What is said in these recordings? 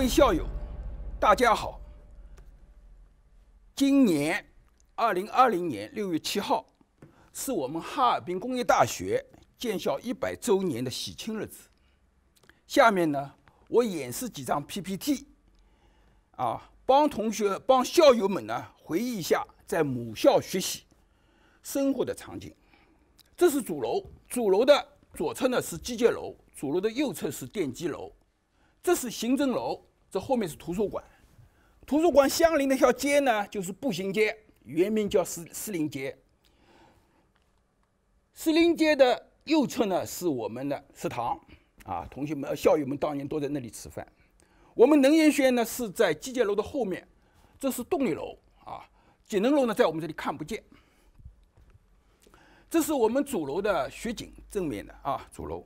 各位校友，大家好！今年二零二零年六月七号，是我们哈尔滨工业大学建校一百周年的喜庆日子。下面呢，我演示几张 PPT，啊，帮同学、帮校友们呢回忆一下在母校学习、生活的场景。这是主楼，主楼的左侧呢是机械楼，主楼的右侧是电机楼，这是行政楼。这后面是图书馆，图书馆相邻那条街呢，就是步行街，原名叫四四零街。四零街的右侧呢是我们的食堂，啊，同学们、校友们当年都在那里吃饭。我们能源学院呢是在机械楼的后面，这是动力楼，啊，节能楼呢在我们这里看不见。这是我们主楼的雪景正面的啊，主楼，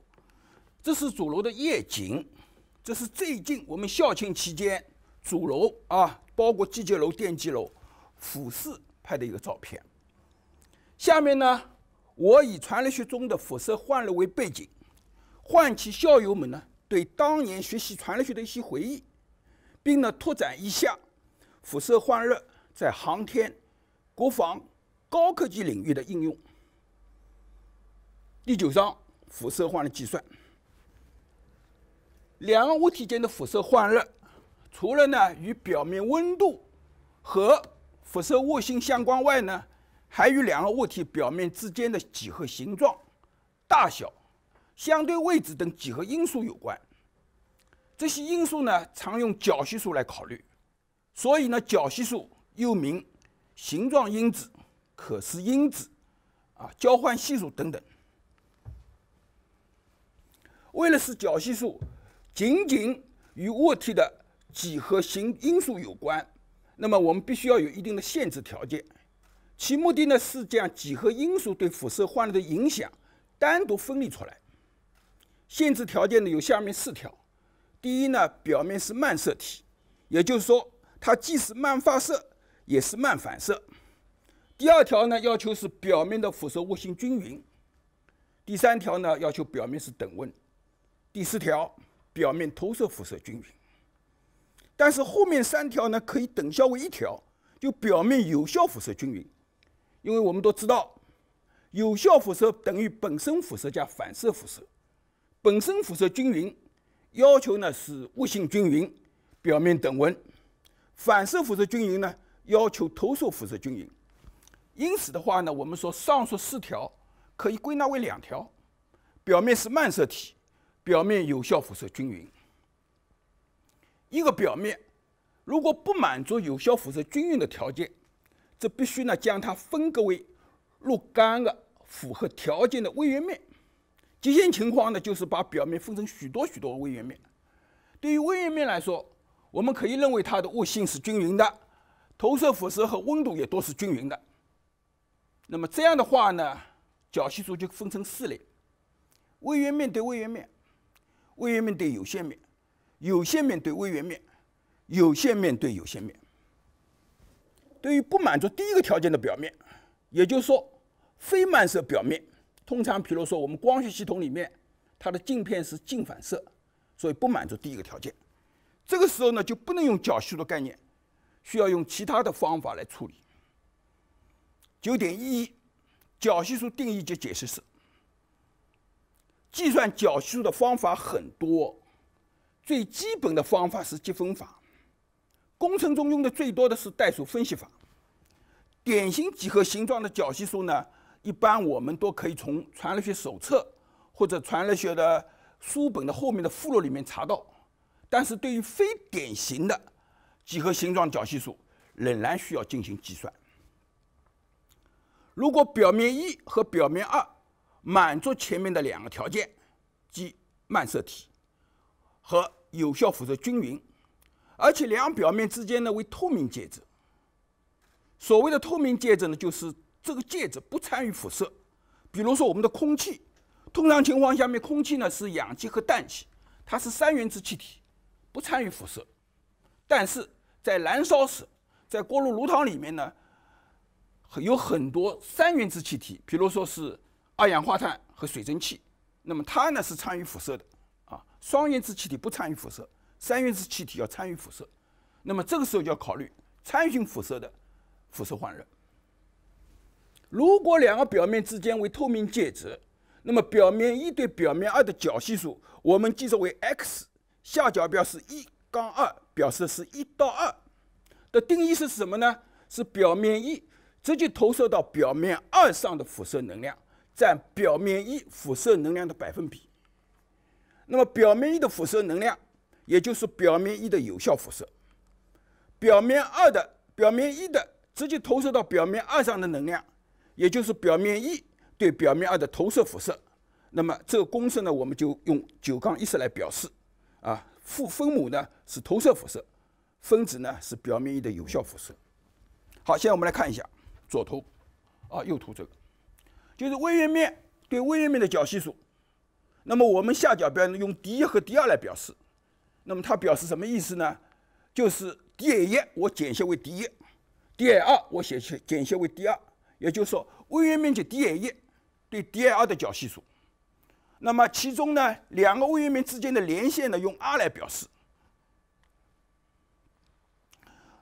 这是主楼的夜景。这是最近我们校庆期间，主楼啊，包括机械楼、电机楼，俯视拍的一个照片。下面呢，我以传热学中的辐射换热为背景，唤起校友们呢对当年学习传热学的一些回忆，并呢拓展一下辐射换热在航天、国防、高科技领域的应用。第九章辐射换热计算。两个物体间的辐射换热，除了呢与表面温度和辐射物性相关外呢，还与两个物体表面之间的几何形状、大小、相对位置等几何因素有关。这些因素呢，常用角系数来考虑。所以呢，角系数又名形状因子、可视因子、啊交换系数等等。为了使角系数。仅仅与物体的几何形因素有关，那么我们必须要有一定的限制条件。其目的呢是将几何因素对辐射换热的影响单独分离出来。限制条件呢有下面四条：第一呢，表面是漫射体，也就是说它既是漫发射也是漫反射。第二条呢，要求是表面的辐射物性均匀。第三条呢，要求表面是等温。第四条。表面投射辐射均匀，但是后面三条呢可以等效为一条，就表面有效辐射均匀。因为我们都知道，有效辐射等于本身辐射加反射辐射。本身辐射均匀要求呢是物性均匀，表面等温；反射辐射均匀呢要求投射辐射均匀。因此的话呢，我们说上述四条可以归纳为两条：表面是漫射体。表面有效辐射均匀。一个表面如果不满足有效辐射均匀的条件，这必须呢将它分割为若干个符合条件的微圆面。极限情况呢就是把表面分成许多许多微圆面。对于微圆面来说，我们可以认为它的物性是均匀的，投射辐射和温度也都是均匀的。那么这样的话呢，角系数就分成四类：微圆面对微圆面。微圆面对有限面，有限面对微圆面，有限面对有限面。对于不满足第一个条件的表面，也就是说非漫射表面，通常比如说我们光学系统里面，它的镜片是镜反射，所以不满足第一个条件。这个时候呢就不能用角系数的概念，需要用其他的方法来处理。九点一一，角系数定义及解释式。计算角系数的方法很多，最基本的方法是积分法。工程中用的最多的是代数分析法。典型几何形状的角系数呢，一般我们都可以从传热学手册或者传热学的书本的后面的附录里面查到。但是对于非典型的几何形状角系数，仍然需要进行计算。如果表面一和表面二。满足前面的两个条件，即慢射体和有效辐射均匀，而且两表面之间呢为透明介质。所谓的透明介质呢，就是这个介质不参与辐射。比如说我们的空气，通常情况下面空气呢是氧气和氮气，它是三元质气体，不参与辐射。但是在燃烧时，在锅炉炉膛里面呢，有很多三元质气体，比如说是。二氧化碳和水蒸气，那么它呢是参与辐射的，啊，双原子气体不参与辐射，三原子气体要参与辐射，那么这个时候就要考虑参与辐射的辐射换热。如果两个表面之间为透明介质，那么表面一对表面二的角系数我们记作为 x 下角标是一杠二，表示是一到二的定义是什么呢？是表面一直接投射到表面二上的辐射能量。占表面一辐射能量的百分比。那么表面一的辐射能量，也就是表面一的有效辐射。表面二的，表面一的直接投射到表面二上的能量，也就是表面一对表面二的投射辐射。那么这个公式呢，我们就用九杠一式来表示。啊，负分母呢是投射辐射，分子呢是表面一的有效辐射。好，现在我们来看一下左图，啊右图这个。就是微元面对微元面的角系数，那么我们下角标呢用 d1 和 d2 来表示，那么它表示什么意思呢？就是 d 1我简写为 d1，d12 我写简写为 d2，也就是说微元面积 d 1对 d12 的角系数，那么其中呢两个微元面之间的连线呢用 r 来表示，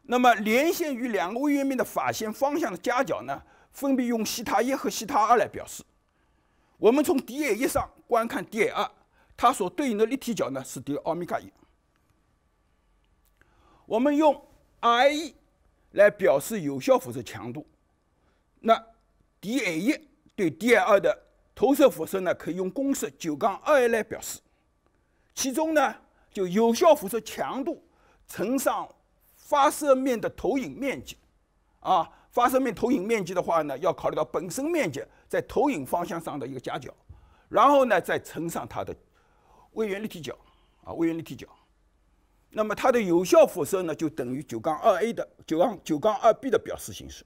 那么连线与两个微元面的法线方向的夹角呢？分别用西塔一和西塔二来表示。我们从 dA 一上观看 dA 二，它所对应的立体角呢是 d 欧米伽一。我们用 RE 来表示有效辐射强度。那 dA 一对 dA 二的投射辐射呢，可以用公式九杠二来表示。其中呢，就有效辐射强度乘上发射面的投影面积，啊。发射面投影面积的话呢，要考虑到本身面积在投影方向上的一个夹角，然后呢再乘上它的微元立体角，啊，微元立体角。那么它的有效辐射呢，就等于九杠二 A 的九杠九杠二 B 的表示形式。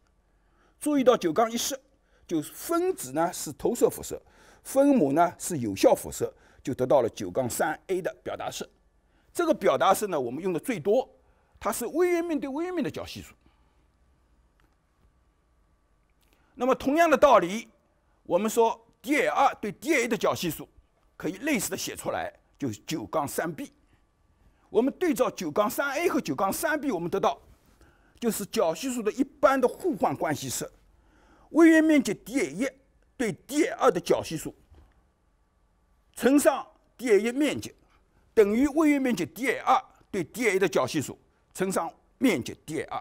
注意到九杠一式，就是分子呢是投射辐射，分母呢是有效辐射，就得到了九杠三 A 的表达式。这个表达式呢，我们用的最多，它是微元面对微元面的角系数。那么同样的道理，我们说 dA2 对 dA 的角系数可以类似的写出来，就是9杠 3b。我们对照9杠 3a 和9杠 3b，我们得到就是角系数的一般的互换关系式：微元面积 dA1 对 dA2 的角系数乘上 dA1 面积，等于微元面积 dA2 对 dA1 的角系数乘上面积 dA2。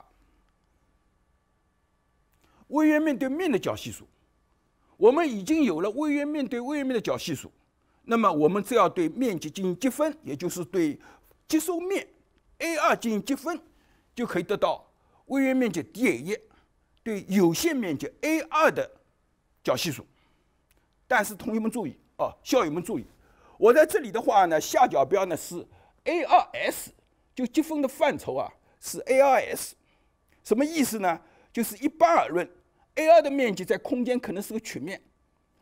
微元面对面的角系数，我们已经有了微元面对微元面的角系数，那么我们只要对面积进行积分，也就是对接收面 A2 进行积分，就可以得到微元面积 dA1 对有限面积 A2 的角系数。但是同学们注意啊，校友们注意，我在这里的话呢，下角标呢是 A2s，就积分的范畴啊是 A2s，什么意思呢？就是一般而论。A 二的面积在空间可能是个曲面，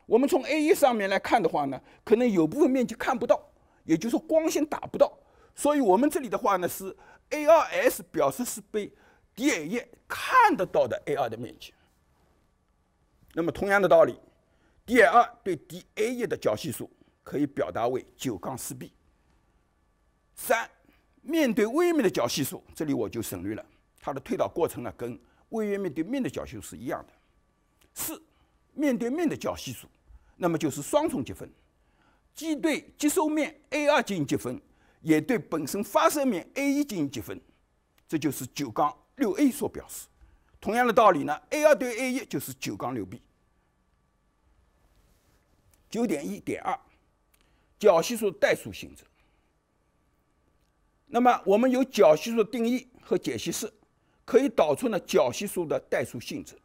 我们从 A 一上面来看的话呢，可能有部分面积看不到，也就是说光线打不到，所以我们这里的话呢是 A 二 S 表示是被 D A 一看得到的 A 二的面积。那么同样的道理，D A 二对 D A 一的角系数可以表达为九杠四 B 三面对微面的角系数，这里我就省略了它的推导过程呢，跟微面面对面的角系数是一样的。四，面对面的角系数，那么就是双重积分，既对接收面 A 二进行积分，也对本身发射面 A 一进行积分，这就是九杠六 A 所表示。同样的道理呢，A 二对 A 一就是九杠六 B。九点一点二，角系数代数性质。那么我们由角系数定义和解析式，可以导出呢角系数的代数性质。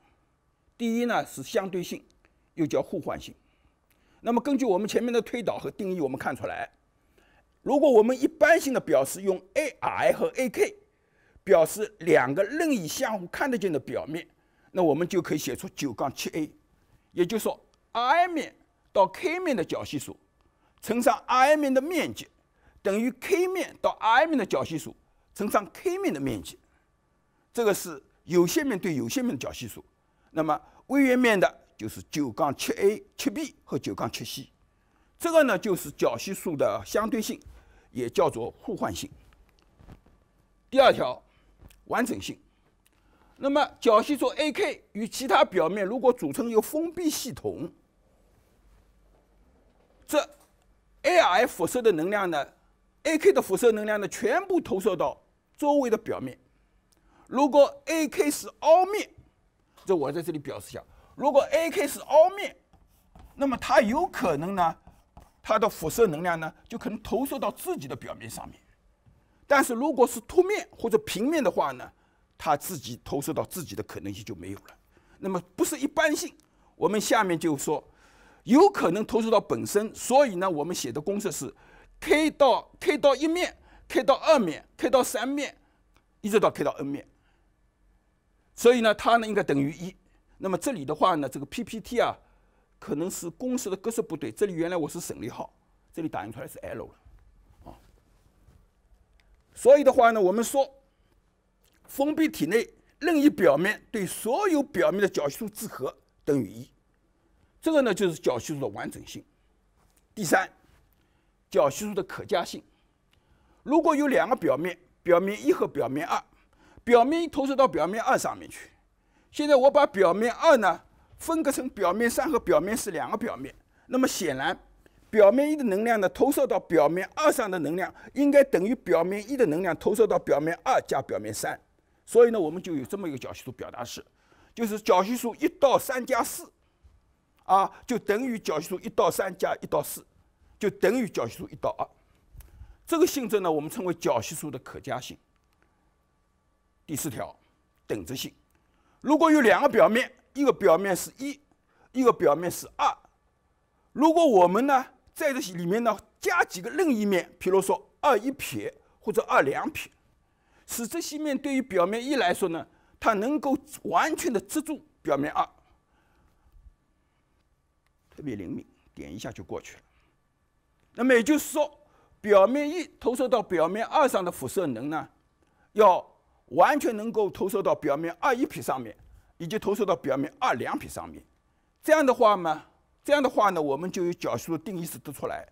第一呢是相对性，又叫互换性。那么根据我们前面的推导和定义，我们看出来，如果我们一般性的表示用 Ai 和 Ak 表示两个任意相互看得见的表面，那我们就可以写出九杠七 A，也就是说，i 面到 k 面的角系数乘上 i 面的面积等于 k 面到 i 面的角系数乘上 k 面的面积。这个是有限面对有限面的角系数。那么微圆面的就是九杠七 a、七 b 和九杠七 c，这个呢就是角系数的相对性，也叫做互换性。第二条，完整性。那么角系数 ak 与其他表面如果组成一个封闭系统，这 a i 辐射的能量呢，ak 的辐射能量呢全部投射到周围的表面。如果 ak 是凹面，这我在这里表示一下，如果 A K 是凹面，那么它有可能呢，它的辐射能量呢就可能投射到自己的表面上面。但是如果是凸面或者平面的话呢，它自己投射到自己的可能性就没有了。那么不是一般性，我们下面就说有可能投射到本身。所以呢，我们写的公式是 k 到 k 到一面，k 到二面，k 到三面，一直到 k 到 n 面。所以呢，它呢应该等于一。那么这里的话呢，这个 PPT 啊，可能是公式的格式不对。这里原来我是省略号，这里打印出来是 L 了，啊。所以的话呢，我们说，封闭体内任意表面对所有表面的角系数之和等于一。这个呢就是角系数的完整性。第三，角系数的可加性。如果有两个表面，表面一和表面二。表面一投射到表面二上面去，现在我把表面二呢分割成表面三和表面四两个表面，那么显然，表面一的能量呢投射到表面二上的能量应该等于表面一的能量投射到表面二加表面三，所以呢我们就有这么一个角系数表达式，就是角系数一到三加四，啊就等于角系数一到三加一到四，就等于角系数一到二。这个性质呢我们称为角系数的可加性。第四条，等值性。如果有两个表面，一个表面是一，一个表面是二。如果我们呢，在这些里面呢，加几个任意面，譬如说二一撇或者二两撇，使这些面对于表面一来说呢，它能够完全的遮住表面二。特别灵敏，点一下就过去了。那么也就是说，表面一投射到表面二上的辐射能呢，要完全能够投射到表面二一撇上面，以及投射到表面二两撇上面，这样的话呢，这样的话呢，我们就有角系数定义式得出来，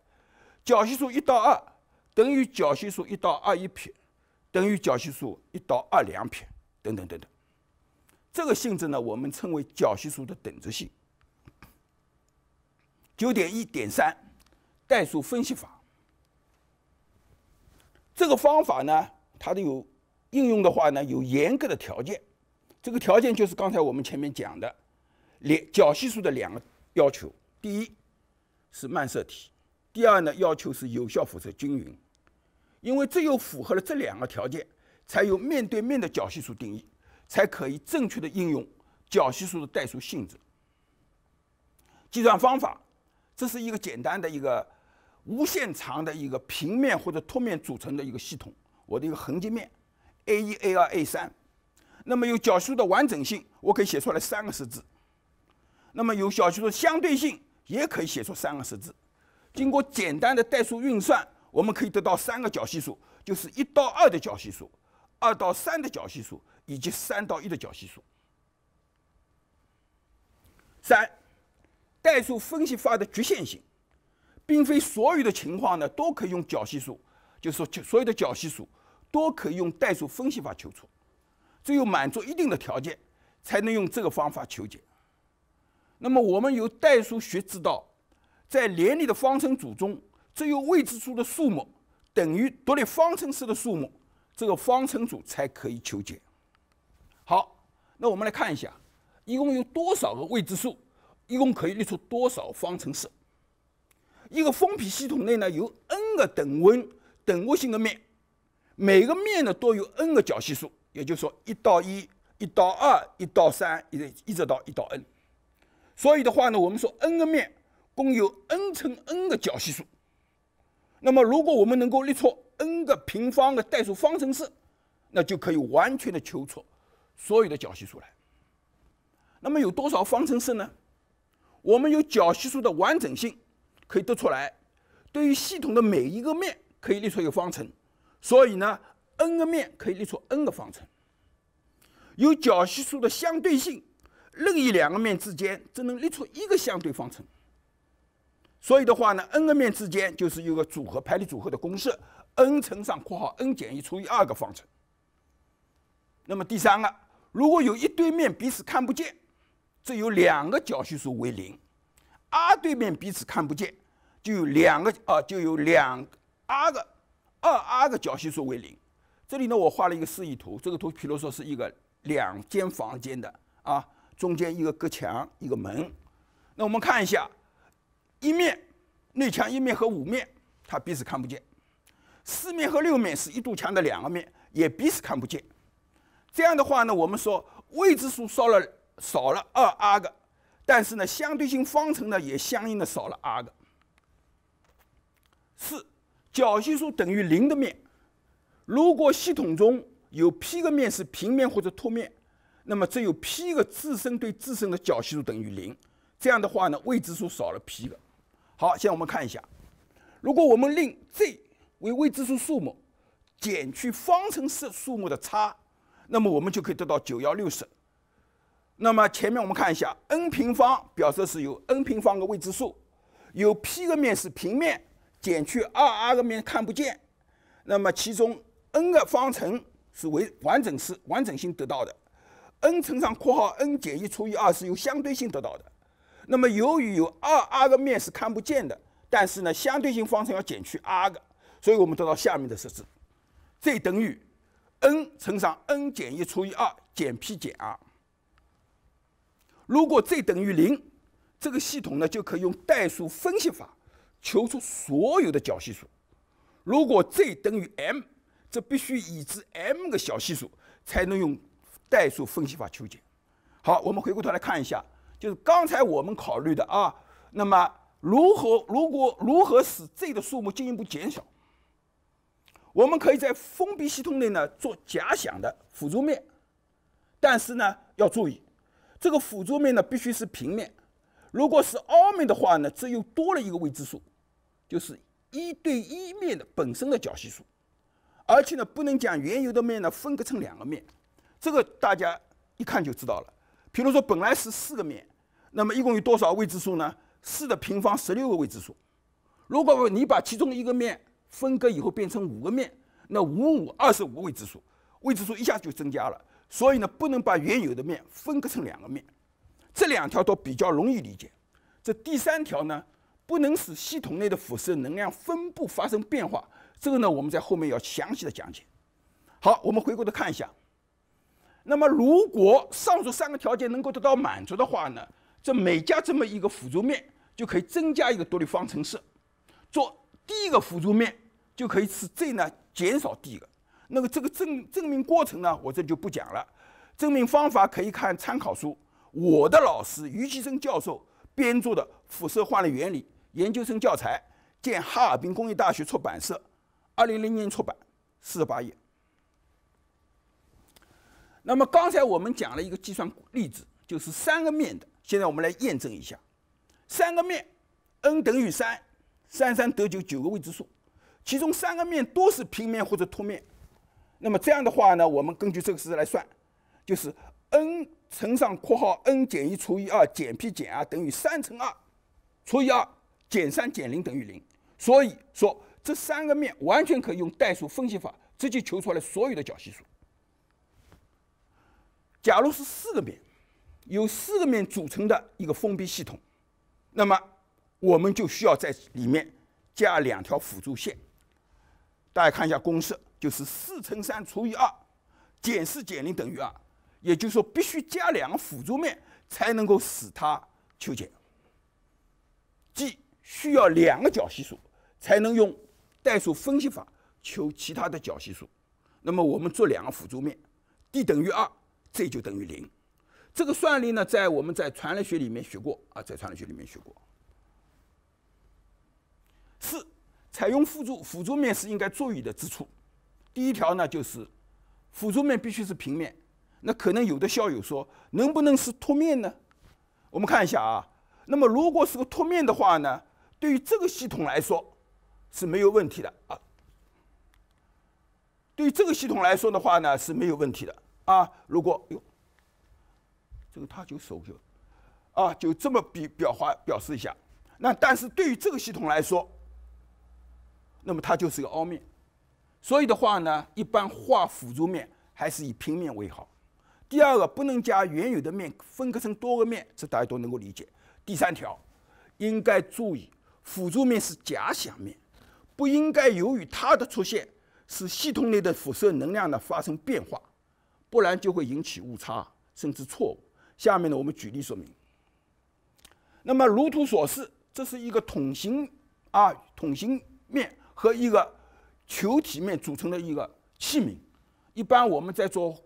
角系数一到二等于角系数一到二一撇，等于角系数一到二两撇，等等等等，这个性质呢，我们称为角系数的等值性。九点一点三，代数分析法，这个方法呢，它的有。应用的话呢，有严格的条件，这个条件就是刚才我们前面讲的两角系数的两个要求：第一是漫射体，第二呢要求是有效辐射均匀。因为只有符合了这两个条件，才有面对面的角系数定义，才可以正确的应用角系数的代数性质。计算方法，这是一个简单的一个无限长的一个平面或者凸面组成的一个系统，我的一个横截面。A 一、A 二、A 三，那么有角系数的完整性，我可以写出来三个式子；那么有角系数的相对性，也可以写出三个式子。经过简单的代数运算，我们可以得到三个角系数，就是一到二的角系数、二到三的角系数以及三到一的角系数。三，代数分析法的局限性，并非所有的情况呢都可以用角系数，就是说所有的角系数。都可以用代数分析法求出，只有满足一定的条件，才能用这个方法求解。那么我们由代数学知道，在联立的方程组中，只有未知数的数目等于独立方程式的数目，这个方程组才可以求解。好，那我们来看一下，一共有多少个未知数，一共可以列出多少方程式。一个封闭系统内呢，有 n 个等温等温性的面。每个面呢都有 n 个角系数，也就是说，一到一，一到二，一到三，一一直到一到 n。所以的话呢，我们说 n 个面共有 n 乘 n 个角系数。那么，如果我们能够列出 n 个平方的代数方程式，那就可以完全的求出所有的角系数来。那么有多少方程式呢？我们有角系数的完整性可以得出来，对于系统的每一个面，可以列出一个方程。所以呢，n 个面可以列出 n 个方程。有角系数的相对性，任意两个面之间只能列出一个相对方程。所以的话呢，n 个面之间就是有个组合排列组合的公式，n 乘上括号 n 减一除以二个方程。那么第三个，如果有一堆面彼此看不见，只有两个角系数为零。r 对面彼此看不见，就有两个啊，就有两 r 个。二 r 的角系数为零，这里呢我画了一个示意图。这个图，比如说是一个两间房间的啊，中间一个隔墙，一个门。那我们看一下，一面内墙，一面和五面，它彼此看不见；四面和六面是一堵墙的两个面，也彼此看不见。这样的话呢，我们说未知数少了少了二 r 个，但是呢，相对性方程呢也相应的少了 r 个。四。角系数等于零的面，如果系统中有 p 个面是平面或者凸面，那么只有 p 个自身对自身的角系数等于零。这样的话呢，未知数少了 p 个。好，现在我们看一下，如果我们令 z 为未知数数目，减去方程式数目的差，那么我们就可以得到九幺六四。那么前面我们看一下，n 平方表示是有 n 平方个未知数，有 p 个面是平面。减去二 r 个面看不见，那么其中 n 个方程是为完整式、完整性得到的，n 乘上括号 n 减一除以二是由相对性得到的。那么由于有二 r 个面是看不见的，但是呢相对性方程要减去 r 个，所以我们得到下面的式子：z 等于 n 乘上 n 减一除以二减 p 减 r。如果 z 等于零，这个系统呢就可以用代数分析法。求出所有的角系数，如果 z 等于 m，这必须已知 m 个小系数才能用代数分析法求解。好，我们回过头来看一下，就是刚才我们考虑的啊，那么如何如果如何使 z 的数目进一步减少？我们可以在封闭系统内呢做假想的辅助面，但是呢要注意，这个辅助面呢必须是平面。如果是凹面的话呢，这又多了一个未知数，就是一对一面的本身的角系数，而且呢不能将原有的面呢分割成两个面，这个大家一看就知道了。比如说本来是四个面，那么一共有多少未知数呢？四的平方，十六个未知数。如果你把其中一个面分割以后变成五个面，那五五二十五个未知数，未知数一下就增加了，所以呢不能把原有的面分割成两个面。这两条都比较容易理解。这第三条呢，不能使系统内的辐射能量分布发生变化。这个呢，我们在后面要详细的讲解。好，我们回过头看一下。那么，如果上述三个条件能够得到满足的话呢，这每加这么一个辅助面，就可以增加一个独立方程式。做第一个辅助面，就可以使 Z 呢减少第一个。那么这个证证明过程呢，我这就不讲了。证明方法可以看参考书。我的老师于其生教授编著的《辐射化的原理》研究生教材，见哈尔滨工业大学出版社，二零零年出版，四十八页。那么刚才我们讲了一个计算例子，就是三个面的。现在我们来验证一下，三个面，n 等于三，三三得九，九个未知数，其中三个面都是平面或者凸面。那么这样的话呢，我们根据这个式子来算，就是 n。乘上括号 n 减一除以二减 p 减 r 等于三乘二除以二减三减零等于零，所以说这三个面完全可以用代数分析法直接求出来所有的角系数。假如是四个面，由四个面组成的一个封闭系统，那么我们就需要在里面加两条辅助线。大家看一下公式，就是四乘三除以二减四减零等于二。也就是说，必须加两个辅助面才能够使它求解，即需要两个角系数才能用代数分析法求其他的角系数。那么我们做两个辅助面，d 等于二，z 就等于零。这个算力呢，在我们在传染学里面学过啊，在传染学里面学过。四，采用辅助辅助面是应该注意的之处。第一条呢，就是辅助面必须是平面。那可能有的校友说，能不能是凸面呢？我们看一下啊。那么如果是个凸面的话呢，对于这个系统来说是没有问题的啊。对于这个系统来说的话呢是没有问题的啊。如果，这个他就手就，啊，就这么比表话表示一下。那但是对于这个系统来说，那么它就是个凹面，所以的话呢，一般画辅助面还是以平面为好。第二个，不能将原有的面分割成多个面，这大家都能够理解。第三条，应该注意辅助面是假想面，不应该由于它的出现使系统内的辐射能量呢发生变化，不然就会引起误差甚至错误。下面呢，我们举例说明。那么，如图所示，这是一个筒形啊筒形面和一个球体面组成的一个器皿，一般我们在做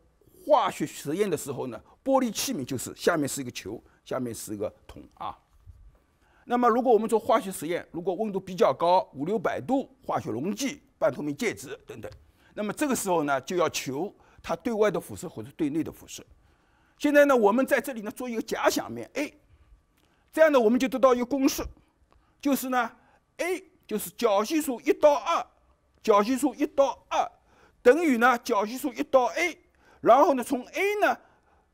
化学实验的时候呢，玻璃器皿就是下面是一个球，下面是一个桶啊。那么如果我们做化学实验，如果温度比较高，五六百度，化学溶剂、半透明介质等等，那么这个时候呢，就要求它对外的辐射或者对内的辐射。现在呢，我们在这里呢做一个假想面 A，这样呢，我们就得到一个公式，就是呢 A 就是角系数一到二，角系数一到二等于呢角系数一到 A。然后呢，从 a 呢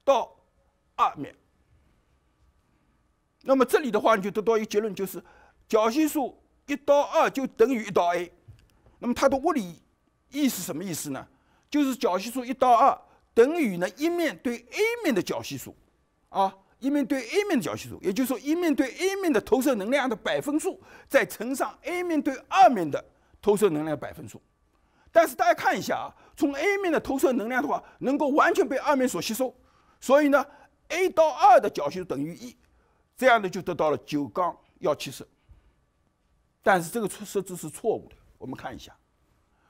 到二面，那么这里的话你就得到一个结论，就是角系数一到二就等于一到 a。那么它的物理意是什么意思呢？就是角系数一到二等于呢一面对 a 面的角系数，啊，一面对 a 面的角系数，也就是说一面对 a 面的投射能量的百分数再乘上 a 面对二面的投射能量百分数。但是大家看一下啊。从 A 面的投射能量的话，能够完全被二面所吸收，所以呢，A 到二的角就等于一，这样呢就得到了九杠幺七四。但是这个设设置是错误的，我们看一下，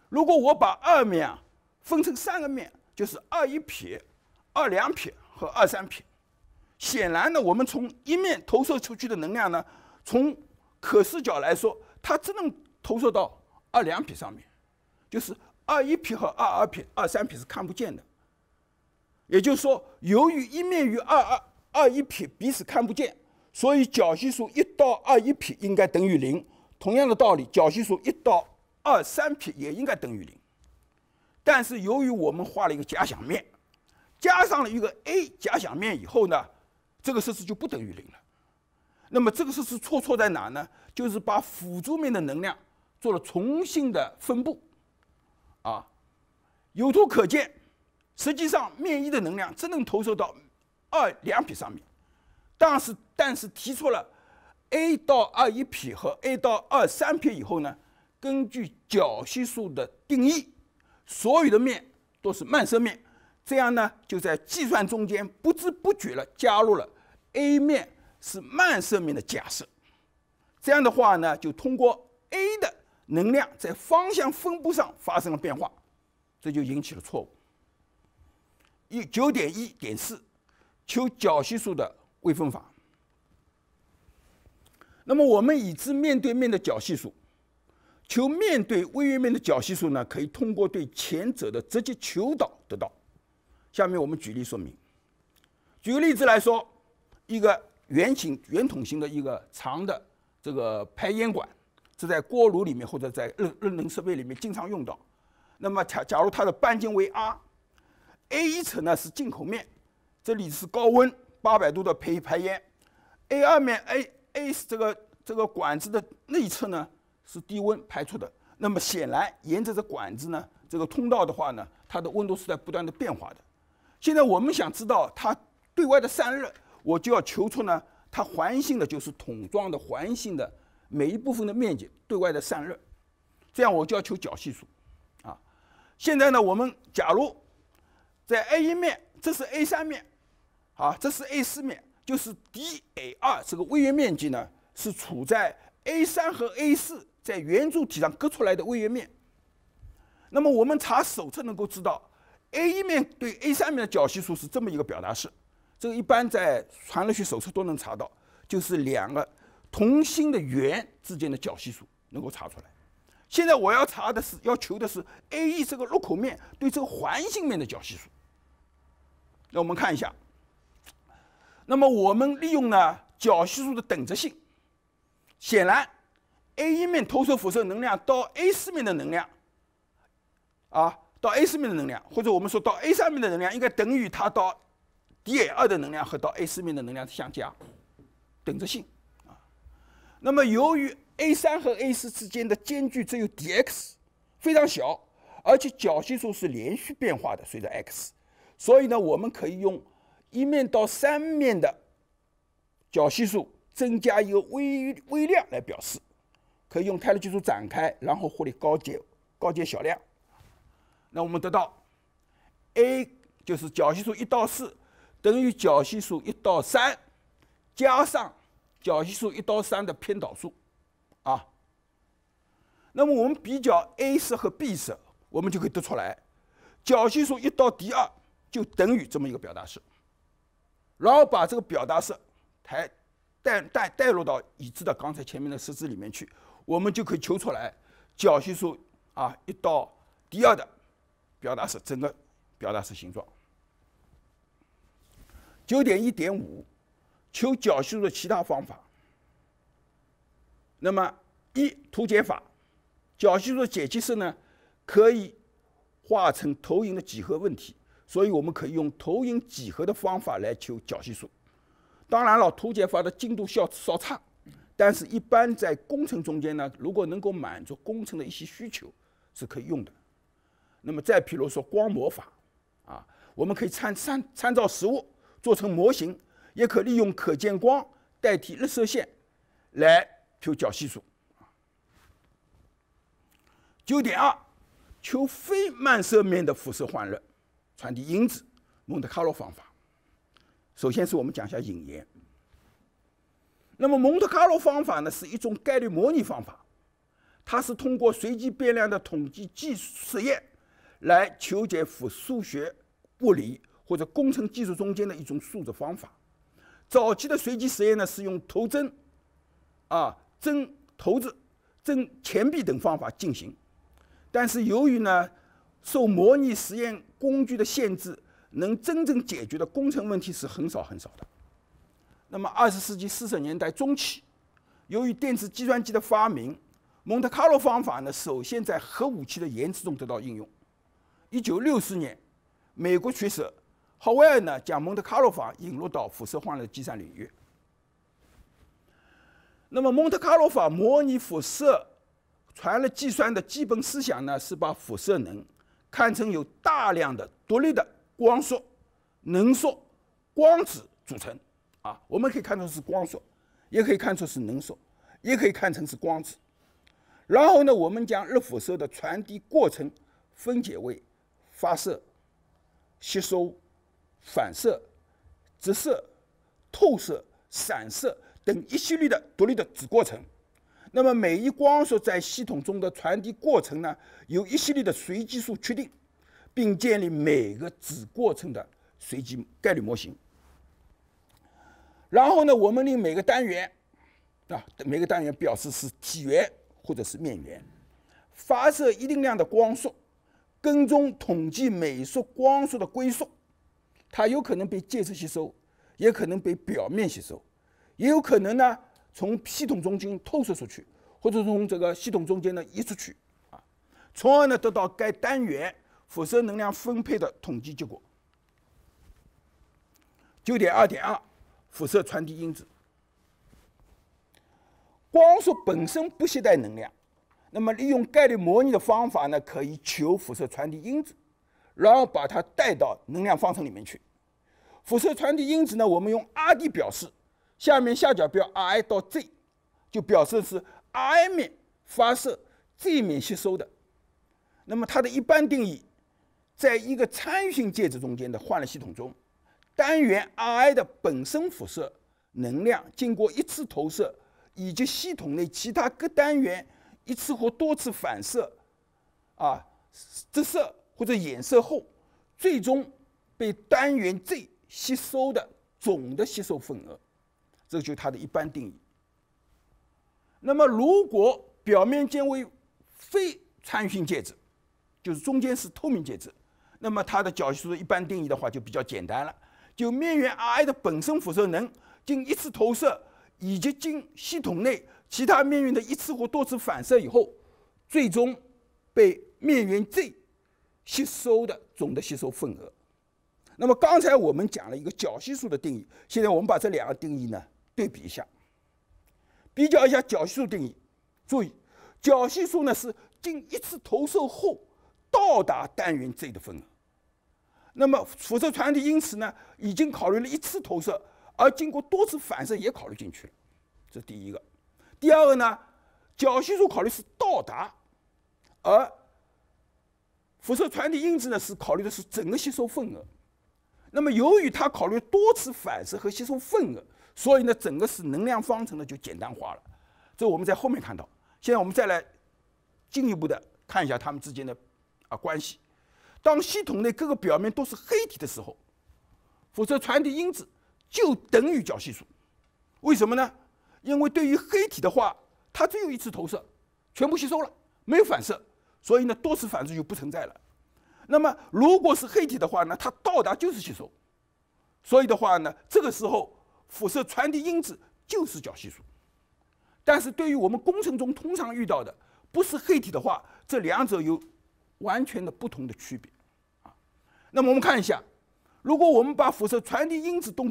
如果我把二面啊分成三个面，就是二一撇、二两撇和二三撇，显然呢，我们从一面投射出去的能量呢，从可视角来说，它只能投射到二两撇上面，就是。二一撇和二二撇、二三撇是看不见的，也就是说，由于一面与二二、二一撇彼此看不见，所以角系数一到二一撇应该等于零。同样的道理，角系数一到二三撇也应该等于零。但是由于我们画了一个假想面，加上了一个 A 假想面以后呢，这个式子就不等于零了。那么这个式子错错在哪呢？就是把辅助面的能量做了重新的分布。啊，有图可见，实际上面一的能量只能投射到二两撇上面，但是但是提出了 a 到二一撇和 a 到二三撇以后呢，根据角系数的定义，所有的面都是漫射面，这样呢就在计算中间不知不觉了加入了 a 面是漫射面的假设，这样的话呢就通过 a 的。能量在方向分布上发生了变化，这就引起了错误。一九点一点四，求角系数的微分法。那么我们已知面对面的角系数，求面对微元面的角系数呢？可以通过对前者的直接求导得到。下面我们举例说明。举个例子来说，一个圆形、圆筒形的一个长的这个排烟管。是在锅炉里面或者在热热能设备里面经常用到。那么假假如它的半径为 r，a 一层呢是进口面，这里是高温八百度的排排烟。a 二面 a a 是这个这个管子的内侧呢是低温排出的。那么显然沿着这管子呢这个通道的话呢它的温度是在不断的变化的。现在我们想知道它对外的散热，我就要求出呢它环形的，就是桶状的环形的。每一部分的面积对外的散热，这样我就要求角系数。啊，现在呢，我们假如在 A 一面，这是 A 三面，啊，这是 A 四面，就是 D A 二这个微圆面积呢，是处在 A 三和 A 四在圆柱体上割出来的微圆面。那么我们查手册能够知道，A 一面对 A 三面的角系数是这么一个表达式，这个一般在传热学手册都能查到，就是两个。同心的圆之间的角系数能够查出来。现在我要查的是，要求的是 A e 这个入口面对这个环形面的角系数。那我们看一下，那么我们利用呢角系数的等值性，显然 A 一面投射辐射能量到 A 四面的能量，啊，到 A 四面的能量，或者我们说到 A 三面的能量，应该等于它到 D A 二的能量和到 A 四面的能量相加，等值性。那么，由于 a3 和 a4 之间的间距只有 dx 非常小，而且角系数是连续变化的，随着 x，所以呢，我们可以用一面到三面的角系数增加一个微微量来表示，可以用泰勒级数展开，然后获得高阶高阶小量，那我们得到 a 就是角系数一到四等于角系数一到三加上。角系数一到三的偏导数，啊，那么我们比较 A 式和 B 式，我们就可以得出来，角系数一到 D 二就等于这么一个表达式，然后把这个表达式还带带带入到已知的刚才前面的式子里面去，我们就可以求出来角系数啊一到 D 二的表达式，整个表达式形状，九点一点五。求角系数的其他方法，那么一图解法，角系数的解析式呢，可以化成投影的几何问题，所以我们可以用投影几何的方法来求角系数。当然了，图解法的精度效稍差，但是一般在工程中间呢，如果能够满足工程的一些需求，是可以用的。那么再比如说光模法，啊，我们可以参参参照实物做成模型。也可利用可见光代替日射线来求角系数。九点二，求非漫射面的辐射换热传递因子蒙特卡洛方法。首先是我们讲一下引言。那么蒙特卡洛方法呢是一种概率模拟方法，它是通过随机变量的统计计实验来求解数数学、物理或者工程技术中间的一种数值方法。早期的随机实验呢，是用头针、啊针、骰子、针钱币等方法进行。但是由于呢，受模拟实验工具的限制，能真正解决的工程问题是很少很少的。那么二十世纪四十年代中期，由于电子计算机的发明，蒙特卡洛方法呢，首先在核武器的研制中得到应用。一九六四年，美国学者。后来呢，将蒙特卡洛法引入到辐射换热计算领域。那么，蒙特卡洛法模拟辐射传热计算的基本思想呢，是把辐射能看成由大量的独立的光速、能束，光子组成。啊，我们可以看出是光速，也可以看出是能束，也可以看成是光子。然后呢，我们将热辐射的传递过程分解为发射、吸收。反射、折射、透射、散射等一系列的独立的子过程。那么每一光束在系统中的传递过程呢，由一系列的随机数确定，并建立每个子过程的随机概率模型。然后呢，我们令每个单元啊，每个单元表示是体元或者是面元，发射一定量的光束，跟踪统计每束光束的归宿。它有可能被介质吸收，也可能被表面吸收，也有可能呢从系统中间透射出去，或者从这个系统中间呢移出去，啊，从而呢得到该单元辐射能量分配的统计结果。九点二点二，辐射传递因子。光速本身不携带能量，那么利用概率模拟的方法呢，可以求辐射传递因子，然后把它带到能量方程里面去。辐射传递因子呢？我们用 R D 表示，下面下角标 i 到 z，就表示是 i 面发射 z 面吸收的。那么它的一般定义，在一个参与性介质中间的换了系统中，单元 i 的本身辐射能量经过一次投射，以及系统内其他各单元一次或多次反射、啊折射或者衍射后，最终被单元 z。吸收的总的吸收份额，这就是它的一般定义。那么，如果表面间为非参逊介质，就是中间是透明介质，那么它的角系数一般定义的话就比较简单了，就面源 i 的本身辐射能经一次投射，以及经系统内其他面源的一次或多次反射以后，最终被面源 z 吸收的总的吸收份额。那么刚才我们讲了一个角系数的定义，现在我们把这两个定义呢对比一下，比较一下角系数定义。注意，角系数呢是经一次投射后到达单元 Z 的份额。那么辐射传递因子呢已经考虑了一次投射，而经过多次反射也考虑进去了。这第一个。第二个呢，角系数考虑是到达，而辐射传递因子呢是考虑的是整个吸收份额。那么，由于它考虑多次反射和吸收份额，所以呢，整个是能量方程呢就简单化了。这我们在后面看到。现在我们再来进一步的看一下它们之间的啊关系。当系统内各个表面都是黑体的时候，辐射传递因子就等于角系数。为什么呢？因为对于黑体的话，它只有一次投射，全部吸收了，没有反射，所以呢，多次反射就不存在了。那么，如果是黑体的话呢，它到达就是吸收，所以的话呢，这个时候辐射传递因子就是角系数。但是对于我们工程中通常遇到的不是黑体的话，这两者有完全的不同的区别。啊，那么我们看一下，如果我们把辐射传递因子都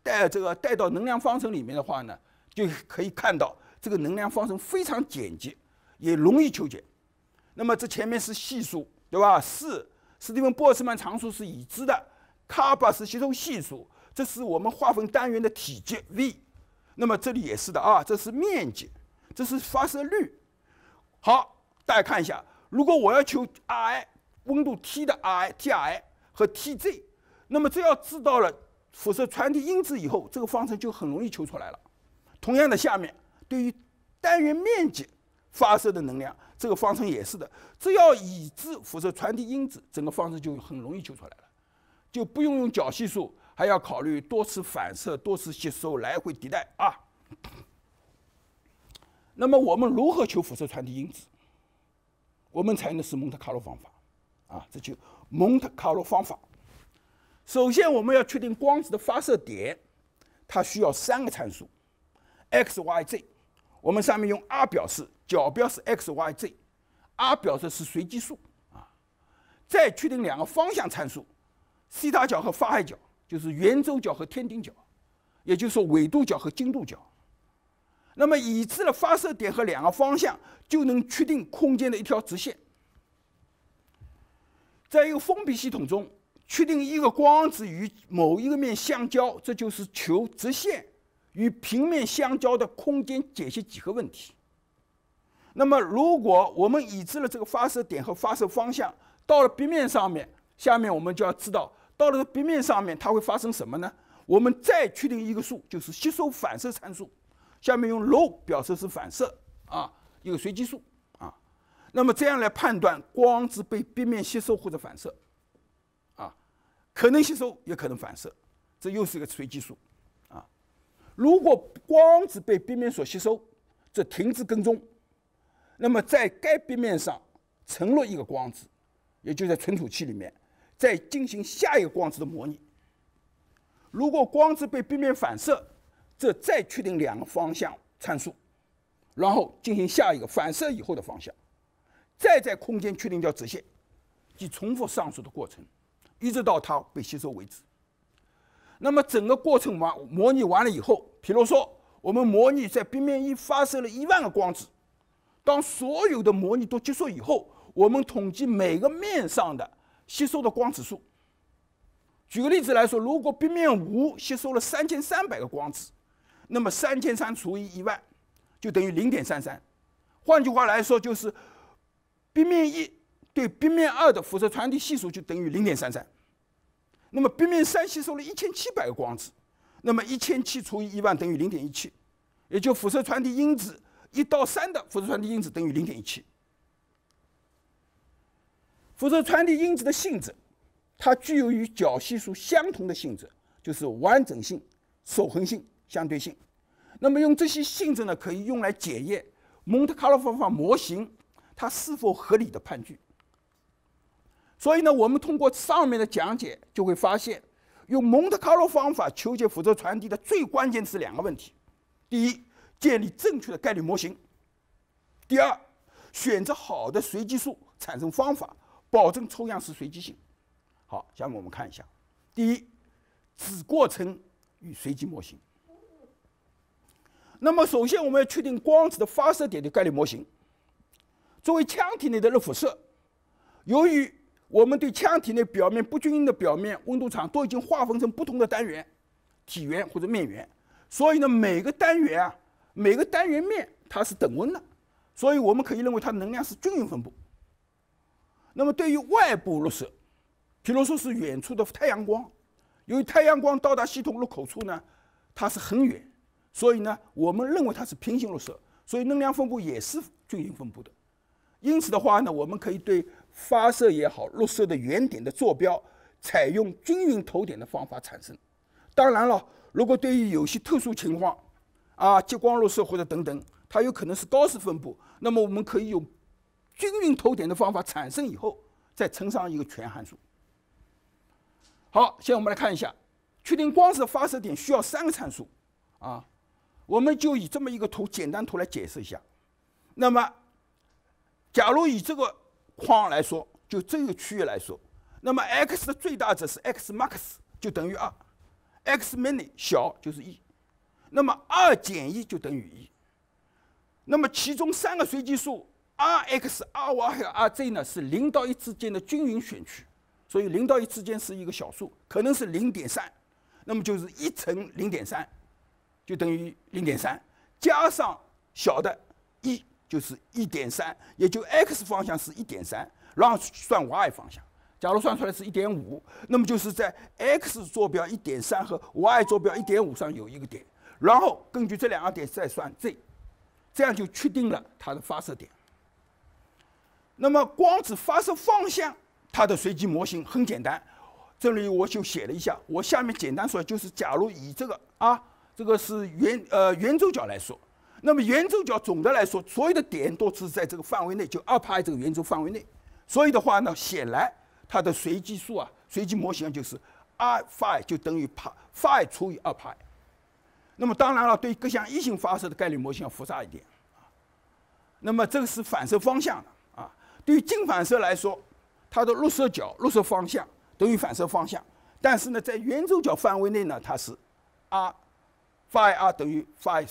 带这个带到能量方程里面的话呢，就可以看到这个能量方程非常简洁，也容易求解。那么这前面是系数。对吧？四，斯蒂芬波尔斯曼常数是已知的，卡巴是吸收系数，这是我们划分单元的体积 V。那么这里也是的啊，这是面积，这是发射率。好，大家看一下，如果我要求 Ri 温度 T 的 RiTi 和 Tz，那么只要知道了辐射传递因子以后，这个方程就很容易求出来了。同样的，下面对于单元面积发射的能量。这个方程也是的，只要已知辐射传递因子，整个方程就很容易求出来了，就不用用角系数，还要考虑多次反射、多次吸收、来回迭代啊。那么我们如何求辐射传递因子？我们采用的是蒙特卡洛方法，啊，这就蒙特卡洛方法。首先我们要确定光子的发射点，它需要三个参数，x、y、z。我们上面用 R 表示，角标是 x、y、z，R 表示是随机数啊。再确定两个方向参数，西塔角和发海角，就是圆周角和天顶角，也就是说纬度角和经度角。那么已知了发射点和两个方向，就能确定空间的一条直线。在一个封闭系统中，确定一个光子与某一个面相交，这就是求直线。与平面相交的空间解析几何问题。那么，如果我们已知了这个发射点和发射方向，到了壁面上面，下面我们就要知道到了壁面上面它会发生什么呢？我们再确定一个数，就是吸收反射参数。下面用 R 表示是反射，啊，一个随机数，啊，那么这样来判断光子被壁面吸收或者反射，啊，可能吸收也可能反射，这又是一个随机数。如果光子被冰面所吸收，这停止跟踪，那么在该冰面上存入一个光子，也就在存储器里面，再进行下一个光子的模拟。如果光子被冰面反射，这再确定两个方向参数，然后进行下一个反射以后的方向，再在空间确定一条直线，即重复上述的过程，一直到它被吸收为止。那么整个过程完模拟完了以后，比如说我们模拟在冰面一发射了一万个光子，当所有的模拟都结束以后，我们统计每个面上的吸收的光子数。举个例子来说，如果冰面五吸收了三千三百个光子，那么三千三除以一万，就等于零点三三。换句话来说，就是冰面一对冰面二的辐射传递系数就等于零点三三。那么冰面三吸收了一千七百个光子，那么一千七除以一万等于零点一七，也就辐射传递因子一到三的辐射传递因子等于零点一七。辐射传递因子的性质，它具有与角系数相同的性质，就是完整性、守恒性、相对性。那么用这些性质呢，可以用来检验蒙特卡洛方法模型它是否合理的判据。所以呢，我们通过上面的讲解就会发现，用蒙特卡洛方法求解辐射传递的最关键是两个问题：第一，建立正确的概率模型；第二，选择好的随机数产生方法，保证抽样是随机性。好，下面我们看一下：第一，子过程与随机模型。那么首先我们要确定光子的发射点的概率模型。作为腔体内的热辐射，由于我们对腔体内表面不均匀的表面温度场都已经划分成不同的单元体元或者面元，所以呢，每个单元啊，每个单元面它是等温的，所以我们可以认为它能量是均匀分布。那么对于外部入射，譬如说是远处的太阳光，由于太阳光到达系统入口处呢，它是很远，所以呢，我们认为它是平行入射，所以能量分布也是均匀分布的。因此的话呢，我们可以对。发射也好，入射的原点的坐标采用均匀投点的方法产生。当然了，如果对于有些特殊情况，啊，激光入射或者等等，它有可能是高斯分布，那么我们可以用均匀投点的方法产生以后，再乘上一个全函数。好，现在我们来看一下，确定光是发射点需要三个参数，啊，我们就以这么一个图，简单图来解释一下。那么，假如以这个。框来说，就这个区域来说，那么 x 的最大值是 x_max 就等于 2，x_min 小就是一，那么2减一就等于一。那么其中三个随机数 r_x、r_y 还有 r_z 呢，是0到1之间的均匀选区，所以0到1之间是一个小数，可能是0.3，那么就是一乘0.3，就等于0.3，加上小的1。就是一点三，也就 x 方向是一点三，然后算 y 方向，假如算出来是一点五，那么就是在 x 坐标一点三和 y 坐标一点五上有一个点，然后根据这两个点再算 z，这样就确定了它的发射点。那么光子发射方向，它的随机模型很简单，这里我就写了一下，我下面简单说，就是假如以这个啊，这个是圆呃圆周角来说。那么圆周角总的来说，所有的点都是在这个范围内，就二派这个圆周范围内。所以的话呢，显然它的随机数啊，随机模型就是 r phi 就等于派 phi 除以二派。那么当然了，对各项异性发射的概率模型要复杂一点。那么这个是反射方向的啊。对于镜反射来说，它的入射角、入射方向等于反射方向。但是呢，在圆周角范围内呢，它是 r phi r 等于 phi。